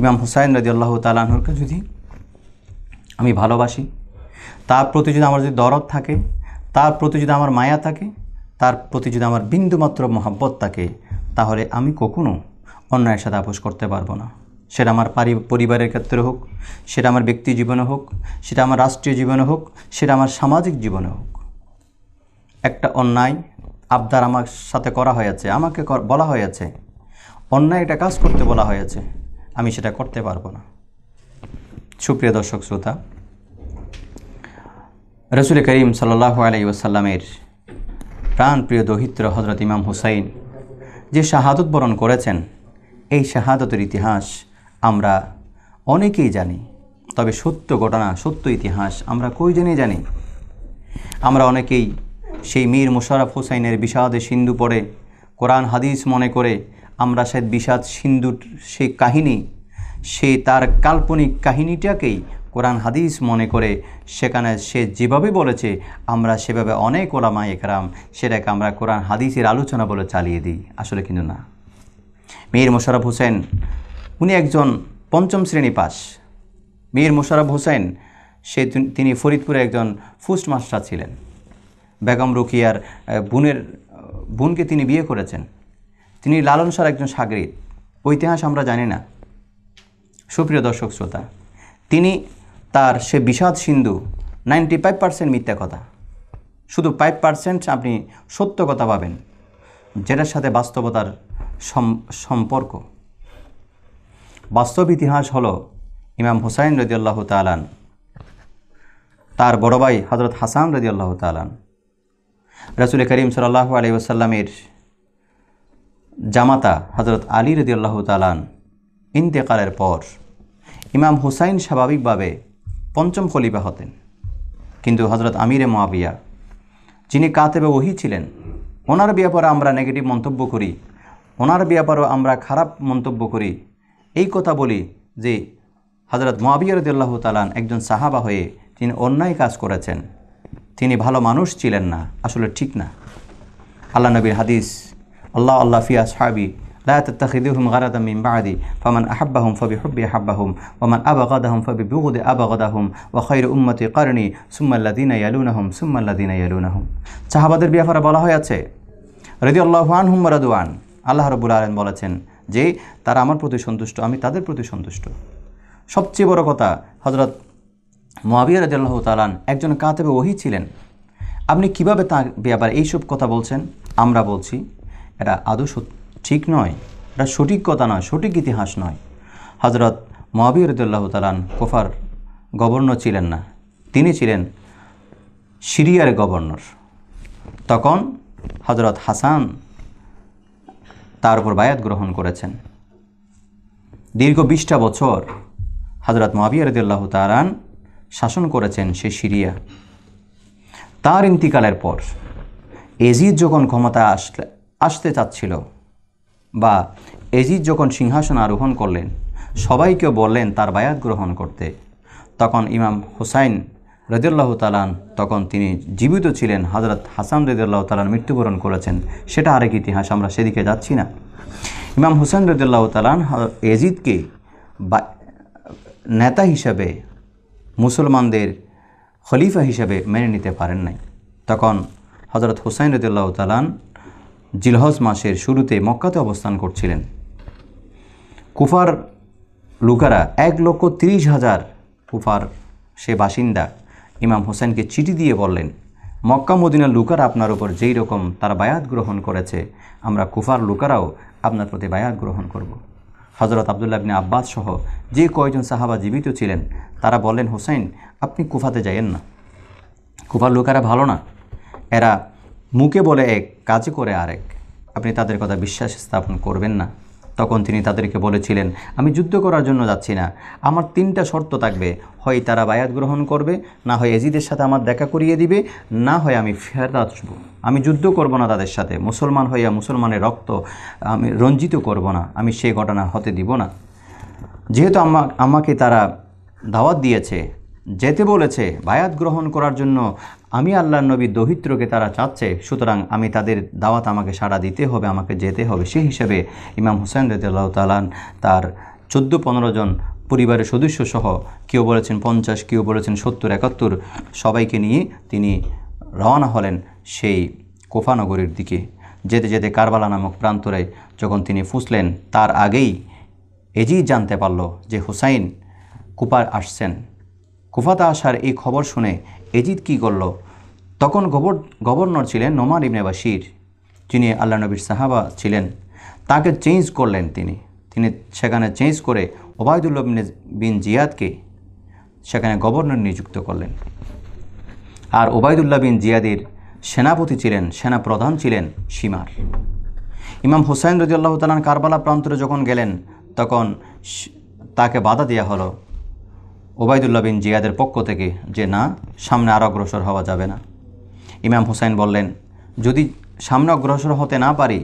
ইমাম হুসাইন রদিয়াল্লাহ তালানহরকে যদি আমি ভালোবাসি তার প্রতি যদি আমার যদি দরদ থাকে তার প্রতি যদি আমার মায়া থাকে তার প্রতি যদি আমার বিন্দুমাত্র মহাব্বত থাকে তাহলে আমি কখনো অন্যায়ের সাথে আপোষ করতে পারবো না সেটা আমার পরিবারের ক্ষেত্রে হোক সেটা আমার ব্যক্তি জীবনে হোক সেটা আমার রাষ্ট্রীয় জীবনে হোক সেটা আমার সামাজিক জীবনে হোক একটা অন্যায় আবদার আমার সাথে করা হয়েছে আমাকে বলা হয়েছে অন্যায় একটা কাজ করতে বলা হয়েছে আমি সেটা করতে পারবো না সুপ্রিয় দর্শক শ্রোতা রসুল করিম সাল্লাহ আলাই ওসাল্লামের প্রাণ প্রিয় দহিত্র হজরত ইমাম হুসাইন যে শাহাদত বরণ করেছেন এই শাহাদতের ইতিহাস আমরা অনেকেই জানি তবে সত্য ঘটনা সত্য ইতিহাস আমরা কই জানি আমরা অনেকেই সেই মীর মুশারফ হুসাইনের বিষাদে সিন্ধু পড়ে কোরআন হাদিস মনে করে আমরা সে বিষাদ সিন্ধুর সেই কাহিনী সে তার কাল্পনিক কাহিনীটাকেই কোরআন হাদিস মনে করে সেখানে সে যেভাবে বলেছে আমরা সেভাবে অনেক ওলামা একরাম সেটাকে আমরা কোরআন হাদিসের আলোচনা বলে চালিয়ে দিই আসলে কিন্তু না মীর মোশারফ হোসেন উনি একজন পঞ্চম শ্রেণী পাস মীর মোশারফ হোসেন সে তিনি ফরিদপুরে একজন ফুস্ট মাস্টার ছিলেন বেগম রুকিয়ার বোনের বোনকে তিনি বিয়ে করেছেন তিনি লালন সার একজন সাগরিত ইতিহাস আমরা জানি না সুপ্রিয় দর্শক শ্রোতা তিনি তার সে বিষাদ সিন্ধু নাইনটি ফাইভ পার্সেন্ট মিথ্যা কথা শুধু ফাইভ পার্সেন্ট আপনি সত্য কথা পাবেন যেটার সাথে বাস্তবতার সম্পর্ক বাস্তব ইতিহাস হলো ইমাম হুসাইন রদিউল্লাহ তালান তার বড় ভাই হজরত হাসান রদিউল্লাহ তালান রসুল করিম সাল্লাহ আলী ওসাল্লামের জামাতা হজরত আলী রদিউল্লাহ তালান ইন্তেকালের পর ইমাম হুসাইন স্বাভাবিকভাবে পঞ্চম খলিফা হতেন কিন্তু হজরত আমিরে মহাবিয়া যিনি কাতেবে ওহি ছিলেন ওনার ব্যাপারে আমরা নেগেটিভ মন্তব্য করি ওনার ব্যাপারেও আমরা খারাপ মন্তব্য করি এই কথা বলি যে হজরত রদুল্লাহ তালান একজন সাহাবা হয়ে তিনি অন্যায় কাজ করেছেন তিনি ভালো মানুষ ছিলেন না আসলে ঠিক না আল্লাহ নবীর হাদিস আল্লাহ আল্লাহ ফিয়া সাহাবি لا تتخذوهم غرضا من بعدي فمن أحبهم فبحبي أحبهم ومن أبغضهم فببغض أبغضهم وخير أمتي قرني ثم الذين يلونهم ثم الذين يلونهم সাহাবাদের ব্যাপারে বলা হয়েছে রেদি আল্লাহ আনহুম রাদুয়ান আল্লাহ রবুল আলম বলেছেন যে তারা আমার প্রতি সন্তুষ্ট আমি তাদের প্রতি সন্তুষ্ট সবচেয়ে বড় কথা হজরত মহাবিয়া রাজিয়াল্লাহ তালান একজন কাতেবে ওহি ছিলেন আপনি কিভাবে তাঁর ব্যাপারে এইসব কথা বলছেন আমরা বলছি এটা আদৌ সত্য ঠিক নয় এটা সঠিক কথা নয় সঠিক ইতিহাস নয় হজরত মহাবীর রদুল্লাহ তালান কোফার গভর্নর ছিলেন না তিনি ছিলেন সিরিয়ার গভর্নর তখন হজরত হাসান তার উপর বায়াত গ্রহণ করেছেন দীর্ঘ বিশটা বছর হজরত মহাবিয়া রদুল্লাহ তারান শাসন করেছেন সে সিরিয়া তার ইন্তিকালের পর এজিদ যখন ক্ষমতা আসলে আসতে চাচ্ছিল বা এজিদ যখন সিংহাসন আরোহণ করলেন সবাইকে বললেন তার বায়াত গ্রহণ করতে তখন ইমাম হুসাইন রদুল্লাহ তালান তখন তিনি জীবিত ছিলেন হজরত হাসান রদুল্লাহ তালান মৃত্যুবরণ করেছেন সেটা আরেক ইতিহাস আমরা সেদিকে যাচ্ছি না ইমাম হুসাইন রদুল্লাহ তালান এজিদকে বা নেতা হিসাবে মুসলমানদের খলিফা হিসাবে মেনে নিতে পারেন নাই তখন হজরত হুসাইন রদুল্লাহ তালান জিলহজ মাসের শুরুতে মক্কাতে অবস্থান করছিলেন কুফার লুকারা এক লক্ষ তিরিশ হাজার কুফার সে বাসিন্দা ইমাম হোসেনকে চিঠি দিয়ে বললেন মক্কা মদিনা লুকার আপনার উপর যেই রকম তার বায়াত গ্রহণ করেছে আমরা কুফার লুকারাও আপনার প্রতি বায়াত গ্রহণ করব। হজরত আবদুল্লাহ বিন আব্বাস সহ যে কয়জন সাহাবা জীবিত ছিলেন তারা বললেন হোসেন আপনি কুফাতে যাইয়েন না কুফার লুকারা ভালো না এরা মুখে বলে এক কাজে করে আরেক আপনি তাদের কথা বিশ্বাস স্থাপন করবেন না তখন তিনি তাদেরকে বলেছিলেন আমি যুদ্ধ করার জন্য যাচ্ছি না আমার তিনটা শর্ত থাকবে হয় তারা বায়াত গ্রহণ করবে না হয় এজিদের সাথে আমার দেখা করিয়ে দিবে না হয় আমি ফেরত আসবো আমি যুদ্ধ করব না তাদের সাথে মুসলমান হইয়া মুসলমানের রক্ত আমি রঞ্জিত করব না আমি সেই ঘটনা হতে দিব না যেহেতু আমা আমাকে তারা দাওয়াত দিয়েছে যেতে বলেছে বায়াত গ্রহণ করার জন্য আমি আল্লাহ নবী দহিত্রকে তারা চাচ্ছে সুতরাং আমি তাদের দাওয়াত আমাকে সাড়া দিতে হবে আমাকে যেতে হবে সেই হিসেবে ইমাম হুসেন রদিয়াল্লাহ তালান তার চোদ্দো পনেরো জন পরিবারের সদস্য সহ কেউ বলেছেন পঞ্চাশ কেউ বলেছেন সত্তর একাত্তর সবাইকে নিয়ে তিনি রওনা হলেন সেই কোফানগরীর দিকে যেতে যেতে কারবালা নামক প্রান্তরে যখন তিনি ফুসলেন তার আগেই এজি জানতে পারল যে হুসাইন কুপার আসছেন কুফাতা আসার এই খবর শুনে এজিদ কি করল তখন গভর্নর ছিলেন নোমান ইবনে বাসির যিনি আল্লাহ নবীর সাহাবা ছিলেন তাকে চেঞ্জ করলেন তিনি তিনি সেখানে চেঞ্জ করে ওবায়দুল্লাহ বিন জিয়াদকে সেখানে গভর্নর নিযুক্ত করলেন আর ওবায়দুল্লাহ বিন জিয়াদের সেনাপতি ছিলেন সেনা প্রধান ছিলেন সীমার ইমাম হুসাইন রদি আল্লাহ তালান কারবালা প্রান্তরে যখন গেলেন তখন তাকে বাধা দেওয়া হলো ওবায়দুল্লা বিন জিয়াদের পক্ষ থেকে যে না সামনে আর অগ্রসর হওয়া যাবে না ইমাম হুসাইন বললেন যদি সামনে অগ্রসর হতে না পারি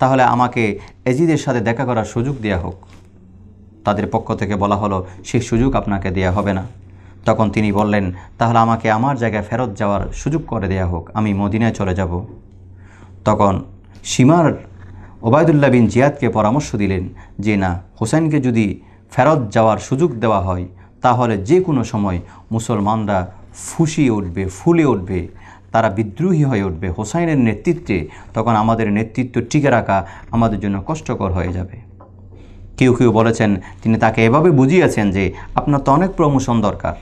তাহলে আমাকে এজিদের সাথে দেখা করার সুযোগ দেয়া হোক তাদের পক্ষ থেকে বলা হলো সেই সুযোগ আপনাকে দেয়া হবে না তখন তিনি বললেন তাহলে আমাকে আমার জায়গায় ফেরত যাওয়ার সুযোগ করে দেয়া হোক আমি মদিনায় চলে যাব তখন সীমার ওবায়দুল্লা বিন জিয়াদকে পরামর্শ দিলেন যে না হোসেনকে যদি ফেরত যাওয়ার সুযোগ দেওয়া হয় তাহলে যে কোনো সময় মুসলমানরা ফুসিয়ে উঠবে ফুলে উঠবে তারা বিদ্রোহী হয়ে উঠবে হোসাইনের নেতৃত্বে তখন আমাদের নেতৃত্ব টিকে রাখা আমাদের জন্য কষ্টকর হয়ে যাবে কেউ কেউ বলেছেন তিনি তাকে এভাবে বুঝিয়েছেন যে আপনার তো অনেক প্রমোশন দরকার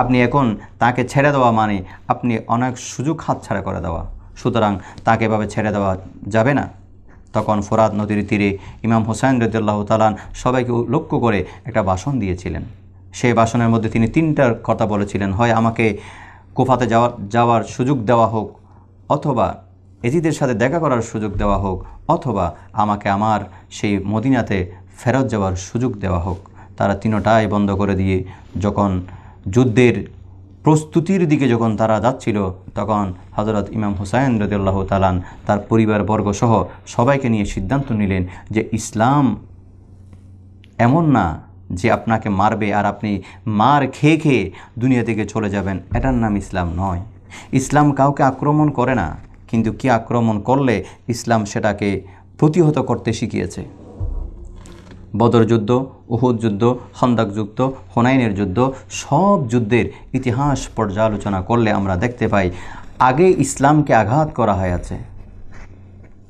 আপনি এখন তাকে ছেড়ে দেওয়া মানে আপনি অনেক সুযোগ হাতছাড়া করে দেওয়া সুতরাং তাকে এভাবে ছেড়ে দেওয়া যাবে না তখন ফোরাত নদীর তীরে ইমাম হোসাইন রদুল্লাহ তালান সবাইকে লক্ষ্য করে একটা ভাষণ দিয়েছিলেন সেই ভাষণের মধ্যে তিনি তিনটার কথা বলেছিলেন হয় আমাকে কোফাতে যাওয়ার যাওয়ার সুযোগ দেওয়া হোক অথবা এজিদের সাথে দেখা করার সুযোগ দেওয়া হোক অথবা আমাকে আমার সেই মদিনাতে ফেরত যাওয়ার সুযোগ দেওয়া হোক তারা তিনটাই বন্ধ করে দিয়ে যখন যুদ্ধের প্রস্তুতির দিকে যখন তারা যাচ্ছিল তখন হজরত ইমাম হুসাইন রদুল্লাহ তালান তার পরিবার সহ সবাইকে নিয়ে সিদ্ধান্ত নিলেন যে ইসলাম এমন না যে আপনাকে মারবে আর আপনি মার খেয়ে খেয়ে দুনিয়া থেকে চলে যাবেন এটার নাম ইসলাম নয় ইসলাম কাউকে আক্রমণ করে না কিন্তু কি আক্রমণ করলে ইসলাম সেটাকে প্রতিহত করতে শিখিয়েছে বদর যুদ্ধ উহুদ যুদ্ধ খন্দাক যুদ্ধ হোনাইনের যুদ্ধ সব যুদ্ধের ইতিহাস পর্যালোচনা করলে আমরা দেখতে পাই আগে ইসলামকে আঘাত করা হয়েছে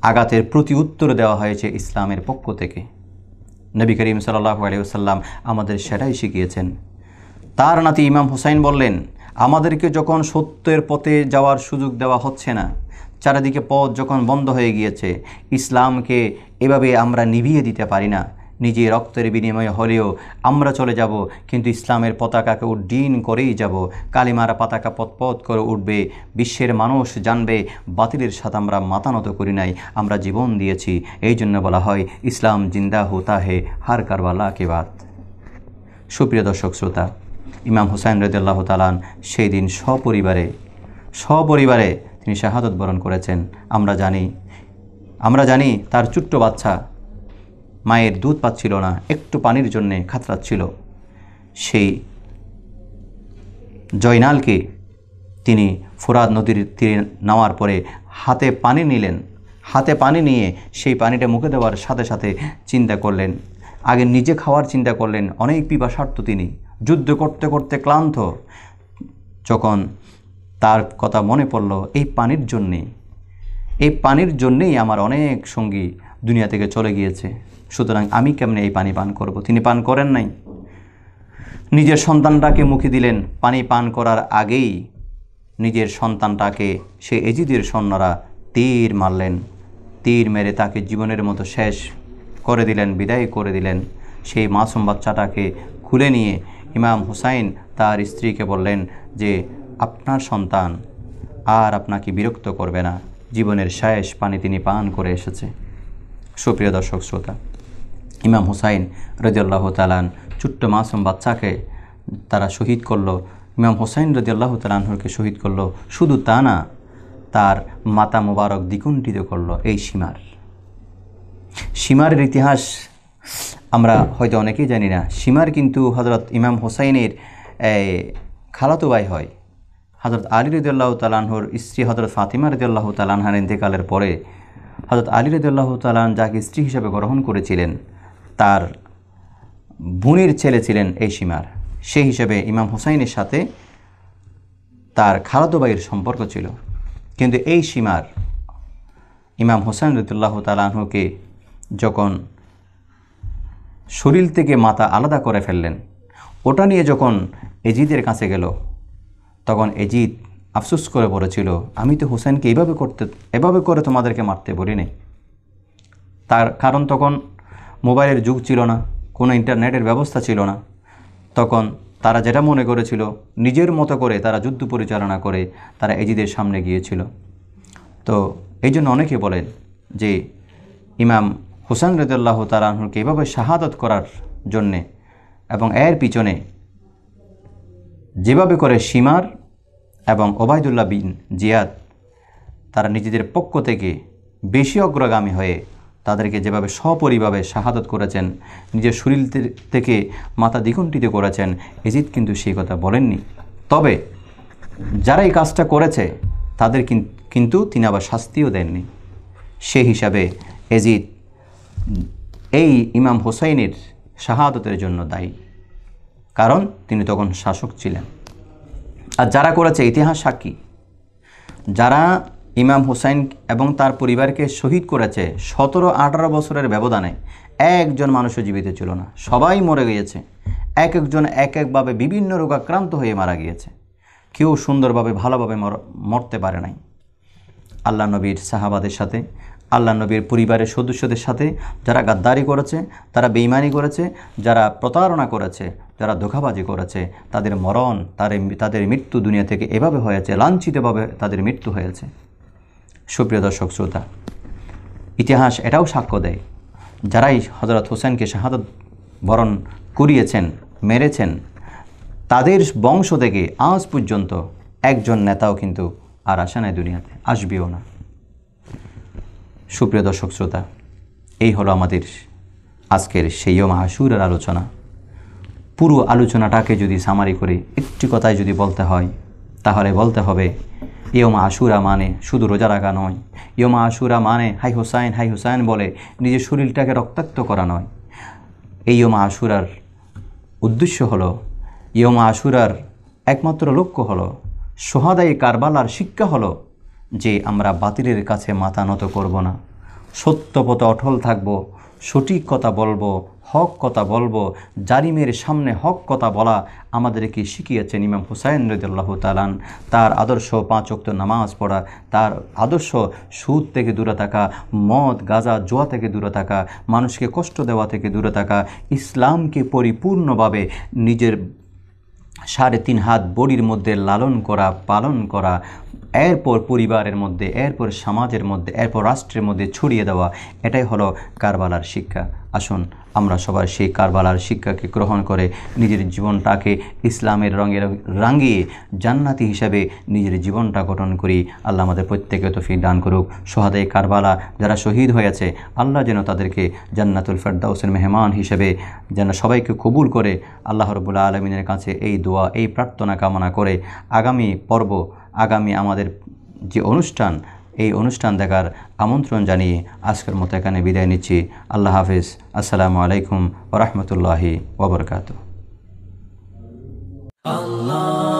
আঘাতের প্রতি উত্তর দেওয়া হয়েছে ইসলামের পক্ষ থেকে নবী করিম সাল্লাহু আলিয়াল্লাম আমাদের সেটাই শিখিয়েছেন তার নাতি ইমাম হুসাইন বললেন আমাদেরকে যখন সত্যের পথে যাওয়ার সুযোগ দেওয়া হচ্ছে না চারিদিকে পথ যখন বন্ধ হয়ে গিয়েছে ইসলামকে এভাবে আমরা নিভিয়ে দিতে পারি না নিজে রক্তের বিনিময়ে হলেও আমরা চলে যাব কিন্তু ইসলামের পতাকাকে উড্ডীন করেই যাব কালিমার পতাকা পথপথ করে উঠবে বিশ্বের মানুষ জানবে বাতিলের সাথে আমরা মাতানত করি নাই আমরা জীবন দিয়েছি এই জন্য বলা হয় ইসলাম জিন্দা হোতা হে হার কারবালা কে সুপ্রিয় দর্শক শ্রোতা ইমাম হুসাইন রদুল্লাহ তালান সেই দিন সপরিবারে সপরিবারে তিনি শাহাদত বরণ করেছেন আমরা জানি আমরা জানি তার ছোট্ট বাচ্চা মায়ের দুধ পাচ্ছিল না একটু পানির জন্যে খাতরাচ্ছিল সেই জয়নালকে তিনি ফোরাদ নদীর তীরে নামার পরে হাতে পানি নিলেন হাতে পানি নিয়ে সেই পানিটা মুখে দেওয়ার সাথে সাথে চিন্তা করলেন আগে নিজে খাওয়ার চিন্তা করলেন অনেক পিপাসার্থ তিনি যুদ্ধ করতে করতে ক্লান্ত যখন তার কথা মনে পড়ল এই পানির জন্যে এই পানির জন্যেই আমার অনেক সঙ্গী দুনিয়া থেকে চলে গিয়েছে সুতরাং আমি কেমনে এই পানি পান করব তিনি পান করেন নাই নিজের সন্তানটাকে মুখে দিলেন পানি পান করার আগেই নিজের সন্তানটাকে সে এজিদের সৈন্যরা তীর মারলেন তীর মেরে তাকে জীবনের মতো শেষ করে দিলেন বিদায় করে দিলেন সেই মাসুম বাচ্চাটাকে খুলে নিয়ে ইমাম হুসাইন তার স্ত্রীকে বললেন যে আপনার সন্তান আর আপনাকে বিরক্ত করবে না জীবনের শেষ পানি তিনি পান করে এসেছে সুপ্রিয় দর্শক শ্রোতা ইমাম হুসাইন রদিয়াল্লাহ তালান ছোট্ট মাসুম বাচ্চাকে তারা শহীদ করলো ইমাম হুসাইন রদিয়াল্লাহ তালানহরকে শহীদ করলো শুধু তা না তার মাতা মোবারক দ্বিগুণ্ঠিত করলো এই সীমার সীমারের ইতিহাস আমরা হয়তো অনেকেই জানি না সীমার কিন্তু হজরত ইমাম হোসাইনের খালাতো ভাই হয় হজরত আলী রদুল্লাহ তালানহর স্ত্রী হজরত ফাতিমা রদুল্লাহ তালানহার ইন্তেকালের পরে হজরত আলী রদুল্লাহ তালান যাকে স্ত্রী হিসাবে গ্রহণ করেছিলেন তার বুনির ছেলে ছিলেন এই সীমার সেই হিসেবে ইমাম হুসাইনের সাথে তার খালাতো সম্পর্ক ছিল কিন্তু এই সীমার ইমাম হুসাইন রতুল্লাহ তালাহকে যখন শরীর থেকে মাথা আলাদা করে ফেললেন ওটা নিয়ে যখন এজিদের কাছে গেল তখন এজিদ আফসুস করে পড়েছিল আমি তো হুসেনকে এভাবে করতে এভাবে করে তোমাদেরকে মারতে বলিনি তার কারণ তখন মোবাইলের যুগ ছিল না কোনো ইন্টারনেটের ব্যবস্থা ছিল না তখন তারা যেটা মনে করেছিল নিজের মতো করে তারা যুদ্ধ পরিচালনা করে তারা এজিদের সামনে গিয়েছিল তো এই জন্য অনেকে বলেন যে ইমাম হুসান রেদুল্লাহ তালাহুরকে এভাবে শাহাদত করার জন্যে এবং এর পিছনে যেভাবে করে সীমার এবং ওবায়দুল্লাহ বিন জিয়াদ তারা নিজেদের পক্ষ থেকে বেশি অগ্রগামী হয়ে তাদেরকে যেভাবে সপরিভাবে শাহাদত করেছেন নিজের শরীর থেকে মাথা দ্বিগুণ্ঠিত করেছেন এজিৎ কিন্তু সেই কথা বলেননি তবে যারা এই কাজটা করেছে তাদের কিন্তু তিনি আবার শাস্তিও দেননি সে হিসাবে এজিৎ এই ইমাম হোসাইনের শাহাদতের জন্য দায়ী কারণ তিনি তখন শাসক ছিলেন আর যারা করেছে ইতিহাস সাক্ষী যারা ইমাম হুসাইন এবং তার পরিবারকে শহীদ করেছে সতেরো আঠারো বছরের ব্যবধানে একজন মানুষও জীবিত ছিল না সবাই মরে গিয়েছে এক একজন এক একভাবে বিভিন্ন রোগাক্রান্ত হয়ে মারা গিয়েছে কেউ সুন্দরভাবে ভালোভাবে মরতে পারে নাই আল্লাহ নবীর সাহাবাদের সাথে আল্লাহ নবীর পরিবারের সদস্যদের সাথে যারা গাদ্দারি করেছে তারা বেইমানি করেছে যারা প্রতারণা করেছে যারা ধোকাবাজি করেছে তাদের মরণ তাদের তাদের মৃত্যু দুনিয়া থেকে এভাবে হয়েছে লাঞ্ছিতভাবে তাদের মৃত্যু হয়েছে সুপ্রিয় দর্শক শ্রোতা ইতিহাস এটাও সাক্ষ্য দেয় যারাই হজরত হোসেনকে শাহাদত বরণ করিয়েছেন মেরেছেন তাদের বংশ থেকে আজ পর্যন্ত একজন নেতাও কিন্তু আর আসে নাই দুনিয়াতে আসবেও না সুপ্রিয় দর্শক শ্রোতা এই হলো আমাদের আজকের সেই মাহাসুরের আলোচনা পুরো আলোচনাটাকে যদি সামারি করে একটি কথায় যদি বলতে হয় তাহলে বলতে হবে ইয়ম আশুরা মানে শুধু রোজা রাখা নয় ইয়ম আশুরা মানে হাই হোসাইন হাই হোসাইন বলে নিজের শরীরটাকে রক্তাক্ত করা নয় এই ইয়ম আশুরার উদ্দেশ্য হলো ইয়ম আশুরার একমাত্র লক্ষ্য হলো সোহাদাই কারবালার শিক্ষা হলো যে আমরা বাতিলের কাছে মাথা নত করব না সত্যপথ অটল থাকব সঠিক কথা বলবো হক কথা বলবো জালিমের সামনে হক কথা বলা আমাদেরকে শিখিয়েছেন ইমাম হুসাইন রদুল্লাহ তালান তার আদর্শ পাঁচ অক্ত নামাজ পড়া তার আদর্শ সুদ থেকে দূরে থাকা মদ গাজা জোয়া থেকে দূরে থাকা মানুষকে কষ্ট দেওয়া থেকে দূরে থাকা ইসলামকে পরিপূর্ণভাবে নিজের সাড়ে তিন হাত বড়ির মধ্যে লালন করা পালন করা এরপর পরিবারের মধ্যে এরপর সমাজের মধ্যে এরপর রাষ্ট্রের মধ্যে ছড়িয়ে দেওয়া এটাই হলো কারবালার শিক্ষা আসুন আমরা সবার সেই কারবালার শিক্ষাকে গ্রহণ করে নিজের জীবনটাকে ইসলামের রঙে রাঙিয়ে জান্নাতি হিসাবে নিজের জীবনটা গঠন করি আল্লাহ আমাদের প্রত্যেকে তফি দান করুক সোহাদে কারবালা যারা শহীদ হয়েছে আল্লাহ যেন তাদেরকে জান্নাতুল ফেরদাউসের মেহমান হিসেবে যেন সবাইকে কবুল করে আল্লাহ রবুল্লা আলমিনের কাছে এই দোয়া এই প্রার্থনা কামনা করে আগামী পর্ব আগামী আমাদের যে অনুষ্ঠান এই অনুষ্ঠান দেখার আমন্ত্রণ জানিয়ে আজকের মতো এখানে বিদায় নিচ্ছি আল্লাহ হাফিজ আসসালামু আলাইকুম ওরহমতুল্লাহি ওবরকাত আল্লাহ